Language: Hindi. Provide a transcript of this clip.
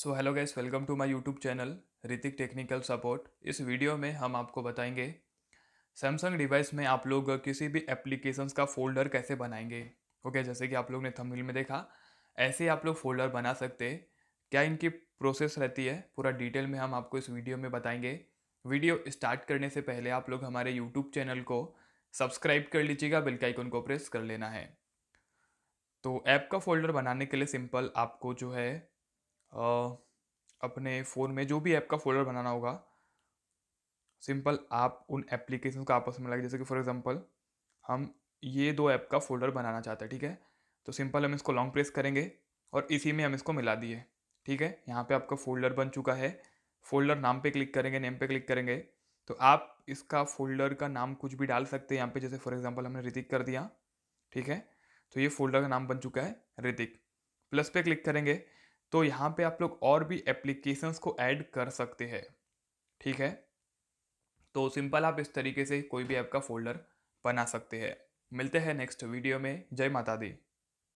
so hello guys welcome to my YouTube channel Ritik technical support इस वीडियो में हम आपको बताएंगे सैमसंग डिवाइस में आप लोग किसी भी एप्लीकेशंस का फोल्डर कैसे बनाएंगे ओके okay, जैसे कि आप लोग ने थंबनेल में देखा ऐसे आप लोग फोल्डर बना सकते क्या इनकी प्रोसेस रहती है पूरा डिटेल में हम आपको इस वीडियो में बताएंगे वीडियो स्टार्ट करने से पहले आप लोग हमारे यूट्यूब चैनल को सब्सक्राइब कर लीजिएगा बेल आइकन को प्रेस कर लेना है तो ऐप का फोल्डर बनाने के लिए सिंपल आपको जो है अपने फ़ोन में जो भी ऐप का फोल्डर बनाना होगा सिंपल आप उन एप्लीकेशन का आपस में लगे जैसे कि फॉर एग्जांपल हम ये दो ऐप का फोल्डर बनाना चाहते हैं ठीक है तो सिंपल हम इसको लॉन्ग प्रेस करेंगे और इसी में हम इसको मिला दिए ठीक है यहाँ पे आपका फोल्डर बन चुका है फोल्डर नाम पे क्लिक करेंगे नेम पे क्लिक करेंगे तो आप इसका फोल्डर का नाम कुछ भी डाल सकते हैं यहाँ पे जैसे फॉर एग्जांपल हमने ऋतिक कर दिया ठीक है तो ये फोल्डर का नाम बन चुका है ऋतिक प्लस पे क्लिक करेंगे तो यहाँ पे आप लोग और भी एप्लीकेशंस को ऐड कर सकते हैं ठीक है तो सिंपल आप इस तरीके से कोई भी ऐप का फोल्डर बना सकते हैं मिलते हैं नेक्स्ट वीडियो में जय माता दी